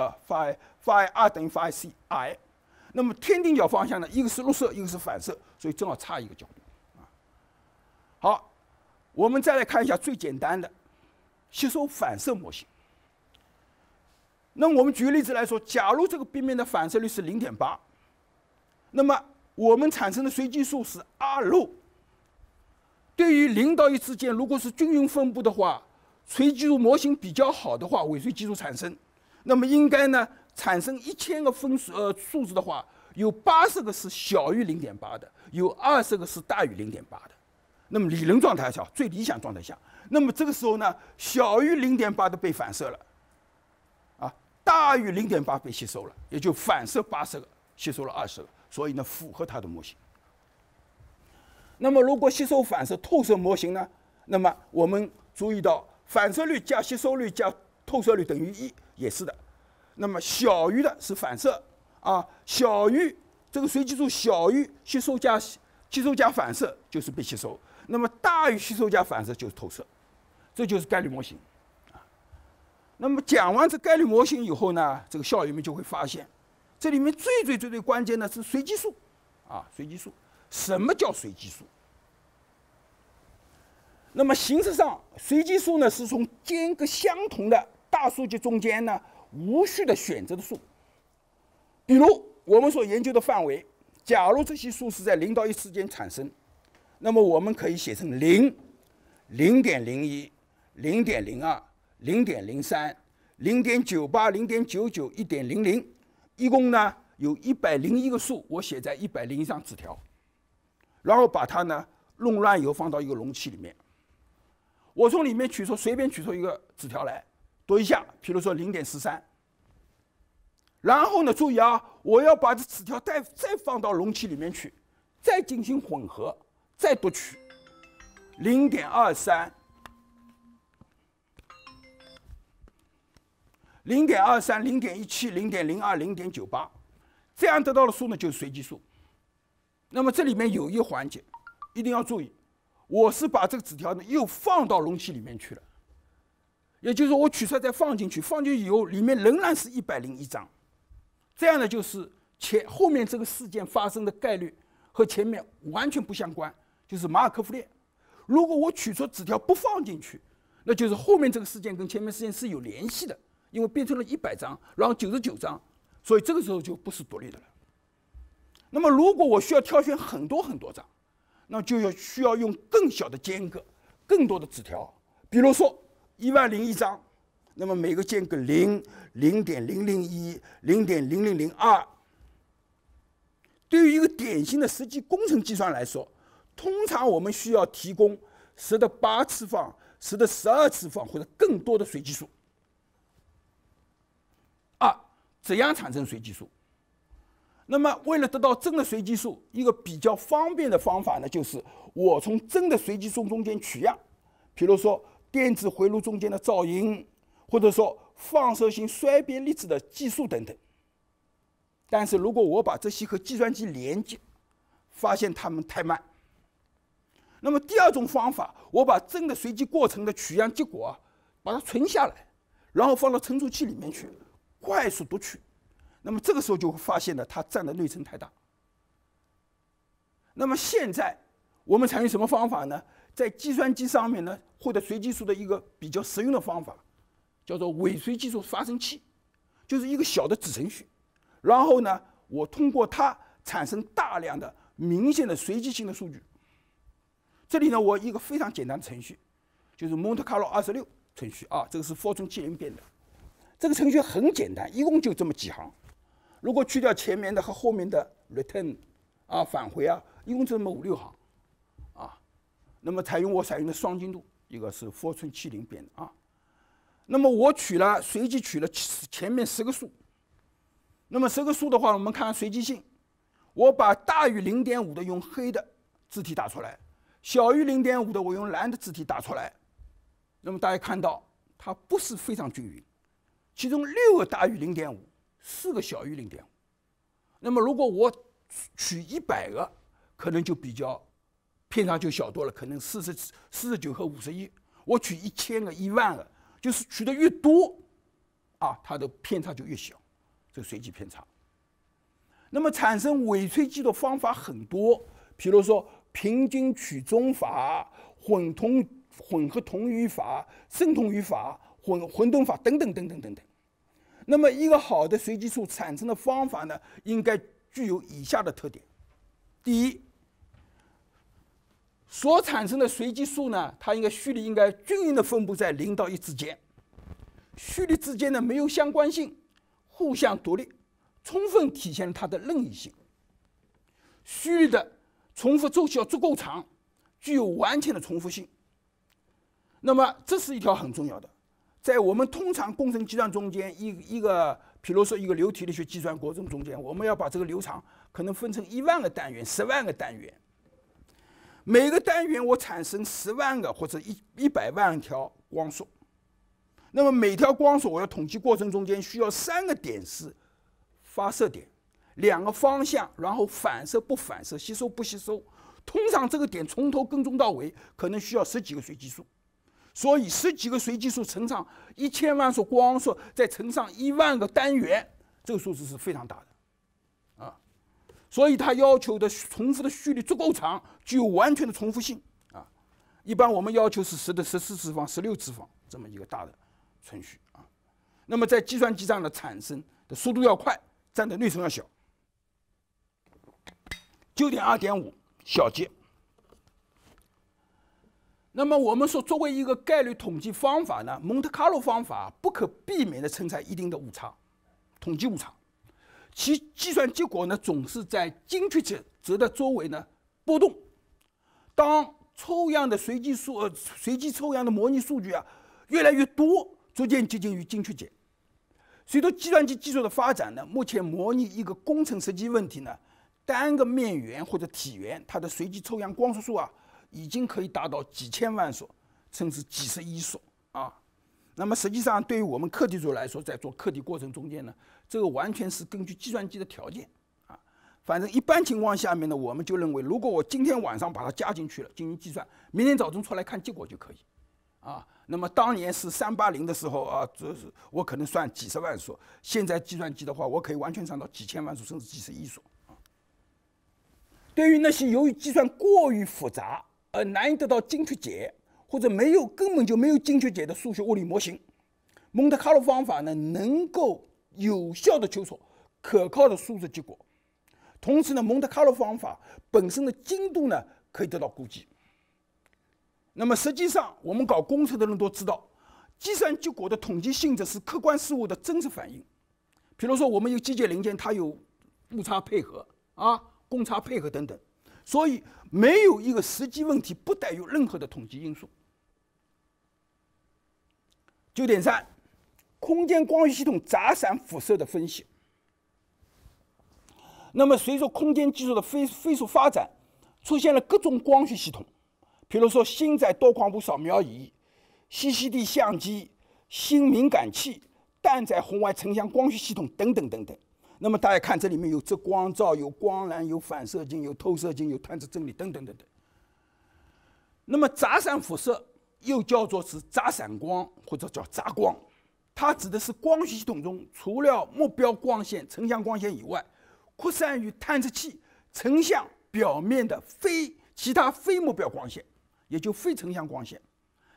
呃，发 f i r 等于 f i c i，那么天顶角方向呢，一个是入射，一个是反射，所以正好差一个角度。啊，好，我们再来看一下最简单的吸收反射模型。那我们举个例子来说，假如这个表面的反射率是零点八，那么我们产生的随机数是 r，对于零到一之间，如果是均匀分布的话，随机数模型比较好的话，尾随机数产生。那么应该呢，产生一千个分数呃数字的话，有八十个是小于零点八的，有二十个是大于零点八的。那么理论状态下，最理想状态下，那么这个时候呢，小于零点八的被反射了，啊，大于零点八被吸收了，也就反射八十个，吸收了二十个，所以呢符合它的模型。那么如果吸收、反射、透射模型呢，那么我们注意到反射率加吸收率加透射率等于一。也是的，那么小于的是反射，啊，小于这个随机数小于吸收加吸收加反射就是被吸收，那么大于吸收加反射就是透射，这就是概率模型。啊，那么讲完这概率模型以后呢，这个校友们就会发现，这里面最最最最关键的是随机数，啊，随机数，什么叫随机数？那么形式上，随机数呢是从间隔相同的。大数据中间呢，无序的选择的数，比如我们所研究的范围，假如这些数是在零到一之间产生，那么我们可以写成零、零点零一、零点零二、零点零三、零点九八、零点九九、一点零零，一共呢有一百零一个数，我写在一百零一张纸条，然后把它呢弄乱以后放到一个容器里面，我从里面取出随便取出一个纸条来。读一下，比如说零点十三，然后呢，注意啊，我要把这纸条再再放到容器里面去，再进行混合，再读取零点二三、零点二三、零点一七、零点零二、零点九八，这样得到的数呢就是随机数。那么这里面有一环节，一定要注意，我是把这个纸条呢又放到容器里面去了。也就是我取出来再放进去，放进去以后里面仍然是一百零一张，这样呢就是前后面这个事件发生的概率和前面完全不相关，就是马尔科夫链。如果我取出纸条不放进去，那就是后面这个事件跟前面事件是有联系的，因为变成了一百张，然后九十九张，所以这个时候就不是独立的了。那么如果我需要挑选很多很多张，那就要需要用更小的间隔，更多的纸条，比如说。一万零一张，那么每个间隔零零点零零一零点零零零二。对于一个典型的实际工程计算来说，通常我们需要提供十的八次方、十的十二次方或者更多的随机数。二，怎样产生随机数？那么为了得到真的随机数，一个比较方便的方法呢，就是我从真的随机数中间取样，比如说。电子回路中间的噪音，或者说放射性衰变粒子的计数等等。但是如果我把这些和计算机连接，发现它们太慢。那么第二种方法，我把真的随机过程的取样结果，啊，把它存下来，然后放到存储器里面去，快速读取。那么这个时候就会发现呢，它占的内存太大。那么现在我们采用什么方法呢？在计算机上面呢，获得随机数的一个比较实用的方法，叫做伪随机数发生器，就是一个小的子程序。然后呢，我通过它产生大量的明显的随机性的数据。这里呢，我一个非常简单的程序，就是 Monte Carlo 二十六程序啊，这个是 f o r t u n e 七 n 变的。这个程序很简单，一共就这么几行。如果去掉前面的和后面的 return 啊返回啊，一共就这么五六行。那么采用我采用的双精度，一个是 f o r t r a e 七零编的啊。那么我取了随机取了前面十个数。那么十个数的话，我们看看随机性。我把大于零点五的用黑的字体打出来，小于零点五的我用蓝的字体打出来。那么大家看到它不是非常均匀，其中六个大于零点五，四个小于零点五。那么如果我取一百个，可能就比较。偏差就小多了，可能四十四十九和五十一，我取一千个、一万个，就是取的越多，啊，它的偏差就越小，这个随机偏差。那么产生尾随剂的方法很多，比如说平均取中法、混同混合同余法、生同余法、混混沌法等等等等等等。那么一个好的随机数产生的方法呢，应该具有以下的特点：第一。所产生的随机数呢，它应该序列应该均匀的分布在零到一之间，序列之间呢没有相关性，互相独立，充分体现了它的任意性。序列的重复周期要足够长，具有完全的重复性。那么这是一条很重要的，在我们通常工程计算中间一一个，比如说一个流体力学计算过程中间，我们要把这个流程可能分成一万个单元、十万个单元。每个单元我产生十万个或者一一百万条光束，那么每条光束我要统计过程中间需要三个点是发射点，两个方向，然后反射不反射，吸收不吸收。通常这个点从头跟踪到尾，可能需要十几个随机数。所以十几个随机数乘上一千万束光束，再乘上一万个单元，这个数字是非常大的。所以它要求的重复的序列足够长，具有完全的重复性啊。一般我们要求是十的十四次方、十六次方这么一个大的存序啊。那么在计算机上的产生的速度要快，占的内存要小。九点二点五小节。那么我们说，作为一个概率统计方法呢，蒙特卡洛方法不可避免的存在一定的误差，统计误差。其计算结果呢，总是在精确值值的周围呢波动。当抽样的随机数呃，随机抽样的模拟数据啊，越来越多，逐渐接近于精确解。随着计算机技术的发展呢，目前模拟一个工程实际问题呢，单个面圆或者体圆，它的随机抽样光速数啊，已经可以达到几千万所，甚至几十亿所啊。那么实际上，对于我们课题组来说，在做课题过程中间呢，这个完全是根据计算机的条件，啊，反正一般情况下面呢，我们就认为，如果我今天晚上把它加进去了，进行计算，明天早晨出来看结果就可以，啊，那么当年是三八零的时候啊，这是我可能算几十万所，现在计算机的话，我可以完全算到几千万所，甚至几十亿所啊。对于那些由于计算过于复杂而难以得到精确解。或者没有根本就没有精确解的数学物理模型，蒙特卡洛方法呢能够有效的求出可靠的数字结果，同时呢，蒙特卡洛方法本身的精度呢可以得到估计。那么实际上，我们搞工程的人都知道，计算结果的统计性质是客观事物的真实反应。比如说，我们有机械零件，它有误差配合啊，公差配合等等，所以没有一个实际问题不带有任何的统计因素。九点三，空间光学系统杂散辐射的分析。那么，随着空间技术的飞飞速发展，出现了各种光学系统，比如说星载多光谱扫描仪、CCD 相机、星敏感器、载红外成像光学系统等等等等。那么，大家看这里面有遮光罩、有光阑、有反射镜、有透射镜、有探测真理等等等等。那么，杂散辐射。又叫做是杂散光或者叫杂光，它指的是光学系统中除了目标光线、成像光线以外，扩散于探测器成像表面的非其他非目标光线，也就非成像光线。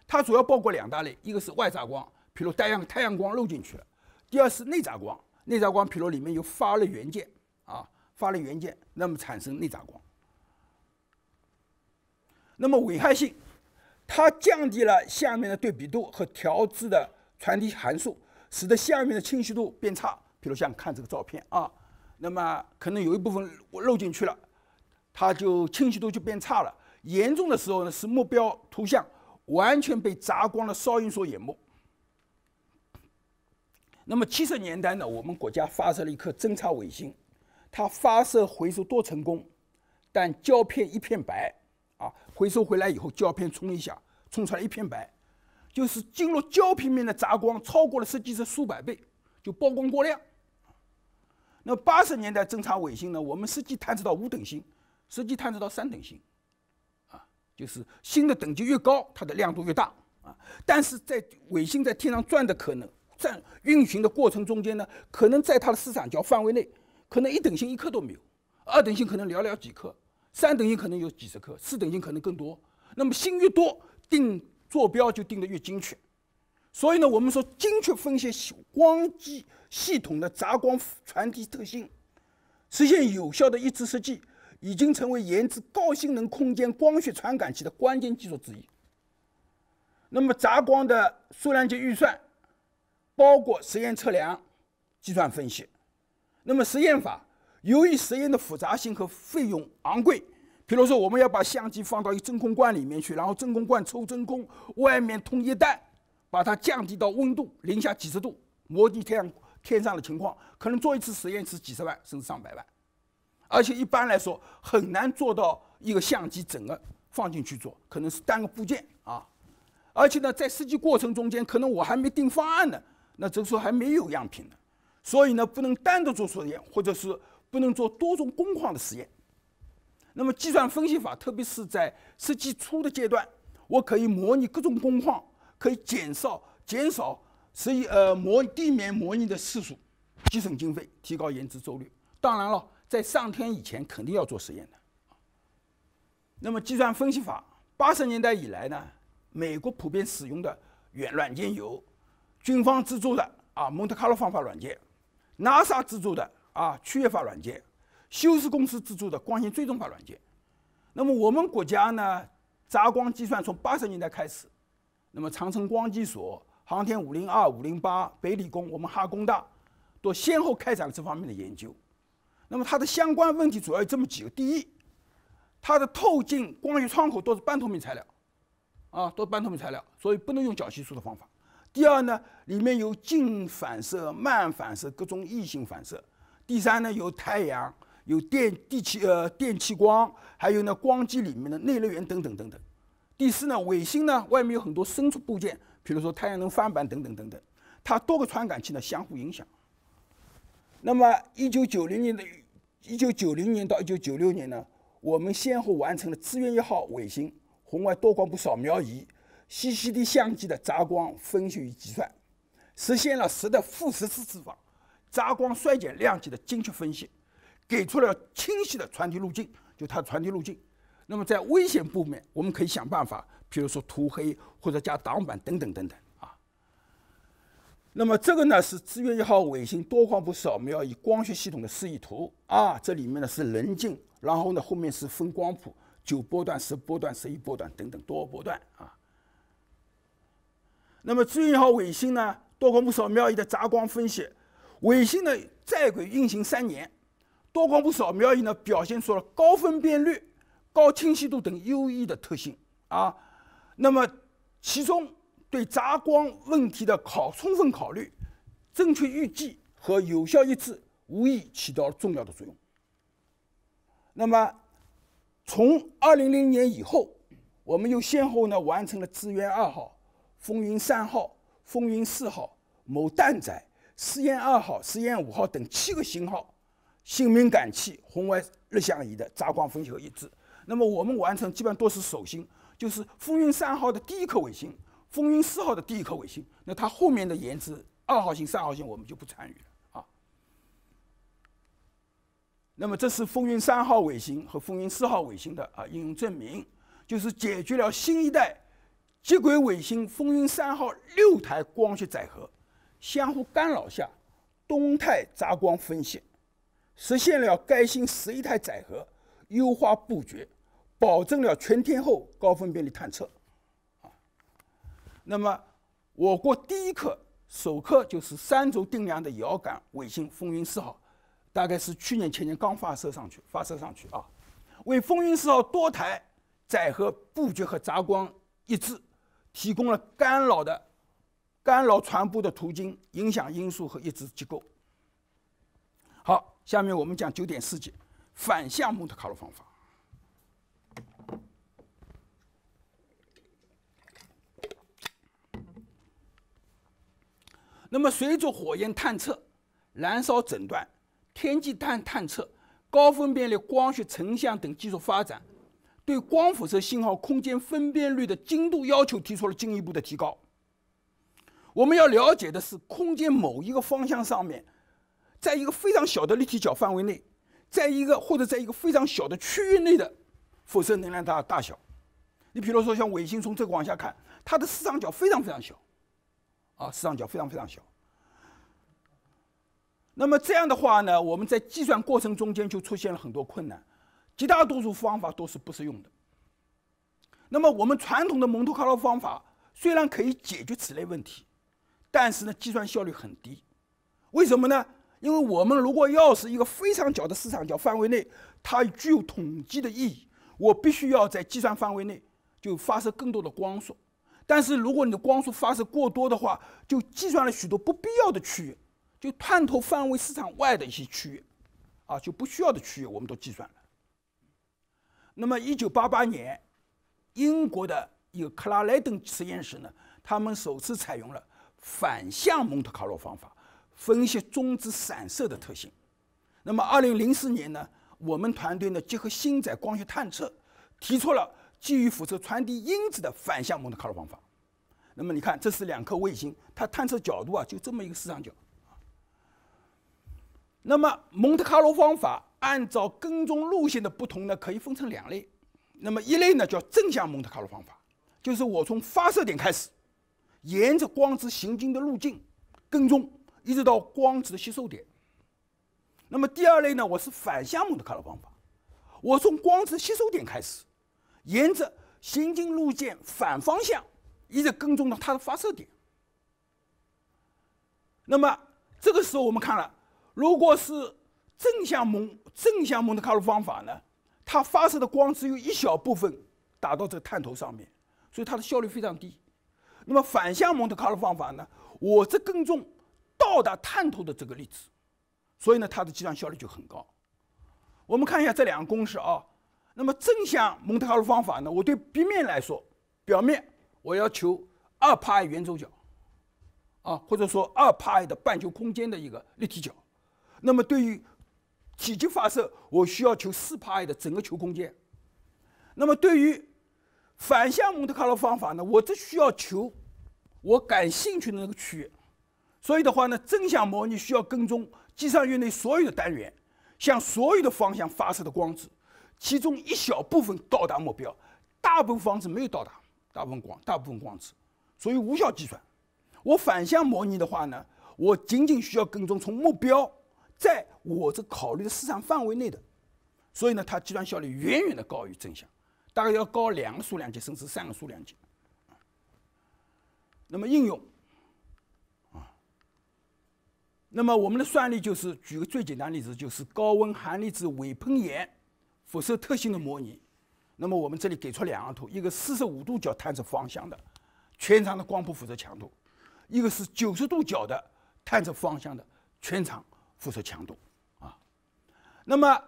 它主要包括两大类，一个是外杂光，比如太阳太阳光漏进去了；第二是内杂光，内杂光比如里面有发热元件啊，发热元件那么产生内杂光。那么危害性。它降低了下面的对比度和调制的传递函数，使得下面的清晰度变差。比如像看这个照片啊，那么可能有一部分漏进去了，它就清晰度就变差了。严重的时候呢，是目标图像完全被杂光的噪音所淹没。那么七十年代呢，我们国家发射了一颗侦察卫星，它发射回收多成功，但胶片一片白。啊，回收回来以后，胶片冲一下，冲出来一片白，就是进入胶片面的杂光超过了实际是数百倍，就曝光过量。那八十年代侦察卫星呢，我们实际探测到五等星，实际探测到三等星，啊，就是星的等级越高，它的亮度越大啊。但是在卫星在天上转的可能转运行的过程中间呢，可能在它的视场角范围内，可能一等星一颗都没有，二等星可能寥寥几颗。三等星可能有几十颗，四等星可能更多。那么星越多，定坐标就定得越精确。所以呢，我们说精确分析光机系统的杂光传递特性，实现有效的抑制设计，已经成为研制高性能空间光学传感器的关键技术之一。那么杂光的数量级预算，包括实验测量、计算分析。那么实验法。由于实验的复杂性和费用昂贵，比如说我们要把相机放到一真空罐里面去，然后真空罐抽真空，外面通液氮，把它降低到温度零下几十度，模拟太阳天上的情况，可能做一次实验是几十万甚至上百万，而且一般来说很难做到一个相机整个放进去做，可能是单个部件啊，而且呢，在设计过程中间，可能我还没定方案呢，那这时候还没有样品呢，所以呢，不能单独做实验，或者是。不能做多种工况的实验。那么，计算分析法，特别是在设计初的阶段，我可以模拟各种工况，可以减少减少实验呃模地面模拟的次数，节省经费，提高研制周率。当然了，在上天以前肯定要做实验的。那么，计算分析法八十年代以来呢，美国普遍使用的软软件有军方资助的啊蒙特卡洛方法软件，NASA 资助的。啊，区域化软件，休斯公司制作的光纤追踪法软件。那么我们国家呢，杂光计算从八十年代开始。那么，长城光机所、航天五零二、五零八、北理工、我们哈工大都先后开展了这方面的研究。那么它的相关问题主要有这么几个：第一，它的透镜、光学窗口都是半透明材料，啊，都是半透明材料，所以不能用角系数的方法。第二呢，里面有近反射、慢反射、各种异性反射。第三呢，有太阳，有电地气呃电气光，还有呢光机里面的内热源等等等等。第四呢，卫星呢外面有很多伸出部件，比如说太阳能翻板等等等等，它多个传感器呢相互影响。那么一九九零年的，一九九零年到一九九六年呢，我们先后完成了资源一号卫星红外多光谱扫描仪，CCD 相机的杂光分析与计算，实现了十的负十四次方。杂光衰减量级的精确分析，给出了清晰的传递路径。就它传递路径，那么在危险部位，我们可以想办法，比如说涂黑或者加挡板等等等等啊。那么这个呢是资源一号卫星多光谱扫描仪光学系统的示意图啊。这里面呢是棱镜，然后呢后面是分光谱，九波段、十波段、十一波段等等多波段啊。那么资源一号卫星呢多光谱扫描仪的杂光分析。卫星呢，在轨运行三年，多光谱扫描仪呢，表现出了高分辨率、高清晰度等优异的特性啊。那么，其中对杂光问题的考充分考虑、正确预计和有效抑制，无疑起到了重要的作用。那么，从二零零年以后，我们又先后呢，完成了资源二号、风云三号、风云四号某弹载。试验二号、试验五号等七个型号新敏感器红外热像仪的杂光分析和抑制。那么我们完成基本上都是首星，就是风云三号的第一颗卫星，风云四号的第一颗卫星。那它后面的研制二号星、三号星，我们就不参与了啊。那么这是风云三号卫星和风云四号卫星的啊应用证明，就是解决了新一代接轨卫星风云三号六台光学载荷。相互干扰下，动态杂光分析，实现了该星十一台载荷优化布局，保证了全天候高分辨率探测。啊，那么我国第一颗首颗就是三轴定量的遥感卫星风云四号，大概是去年前年刚发射上去，发射上去啊，为风云四号多台载荷布局和杂光一致提供了干扰的。干扰传播的途径、影响因素和抑制结构。好，下面我们讲九点四节反向蒙特卡洛方法。那么，随着火焰探测、燃烧诊断、天际探探测、高分辨率光学成像等技术发展，对光辐射信号空间分辨率的精度要求提出了进一步的提高。我们要了解的是，空间某一个方向上面，在一个非常小的立体角范围内，在一个或者在一个非常小的区域内的辐射能量大大小。你比如说，像卫星从这个往下看，它的视场角非常非常小，啊，视场角非常非常小。那么这样的话呢，我们在计算过程中间就出现了很多困难，绝大多数方法都是不适用的。那么我们传统的蒙特卡洛方法虽然可以解决此类问题。但是呢，计算效率很低，为什么呢？因为我们如果要是一个非常小的市场角范围内，它具有统计的意义，我必须要在计算范围内就发射更多的光束，但是如果你的光束发射过多的话，就计算了许多不必要的区域，就探头范围市场外的一些区域，啊，就不需要的区域我们都计算了。那么，一九八八年，英国的一个克拉莱登实验室呢，他们首次采用了。反向蒙特卡洛方法分析中子散射的特性。那么，二零零四年呢，我们团队呢结合星载光学探测，提出了基于辐射传递因子的反向蒙特卡洛方法。那么，你看，这是两颗卫星，它探测角度啊就这么一个视场角。那么，蒙特卡洛方法按照跟踪路线的不同呢，可以分成两类。那么，一类呢叫正向蒙特卡洛方法，就是我从发射点开始。沿着光子行进的路径跟踪，一直到光子的吸收点。那么第二类呢？我是反向蒙的卡路方法，我从光子吸收点开始，沿着行进路径反方向，一直跟踪到它的发射点。那么这个时候我们看了，如果是正向蒙正向蒙的卡路方法呢，它发射的光只有一小部分打到这个探头上面，所以它的效率非常低。那么反向蒙特卡洛方法呢？我是跟踪到达探头的这个粒子，所以呢，它的计算效率就很高。我们看一下这两个公式啊。那么正向蒙特卡洛方法呢，我对 B 面来说，表面我要求二派圆周角，啊，或者说二派的半球空间的一个立体角。那么对于体积发射，我需要求四派的整个球空间。那么对于反向蒙特卡洛方法呢，我只需要求我感兴趣的那个区域，所以的话呢，正向模拟需要跟踪计算域内所有的单元，向所有的方向发射的光子，其中一小部分到达目标，大部分方子没有到达，大部分光大部分光子，所以无效计算。我反向模拟的话呢，我仅仅需要跟踪从目标在我这考虑的市场范围内的，所以呢，它计算效率远远的高于正向。大概要高两个数量级，甚至三个数量级。那么应用啊，那么我们的算例就是举个最简单的例子，就是高温含粒子尾喷盐辐射特性的模拟。那么我们这里给出两个图：一个四十五度角探测方向的全长的光谱辐射强度，一个是九十度角的探测方向的全长辐射强度啊。那么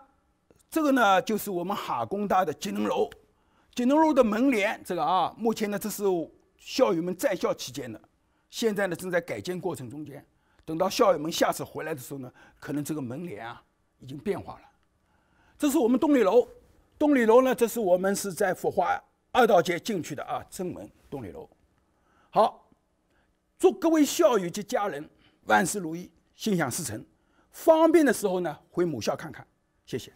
这个呢，就是我们哈工大的节能楼。锦东路的门帘，这个啊，目前呢，这是校友们在校期间的。现在呢，正在改建过程中间。等到校友们下次回来的时候呢，可能这个门帘啊，已经变化了。这是我们东里楼，东里楼呢，这是我们是在阜华二道街进去的啊，正门东里楼。好，祝各位校友及家人万事如意，心想事成。方便的时候呢，回母校看看。谢谢。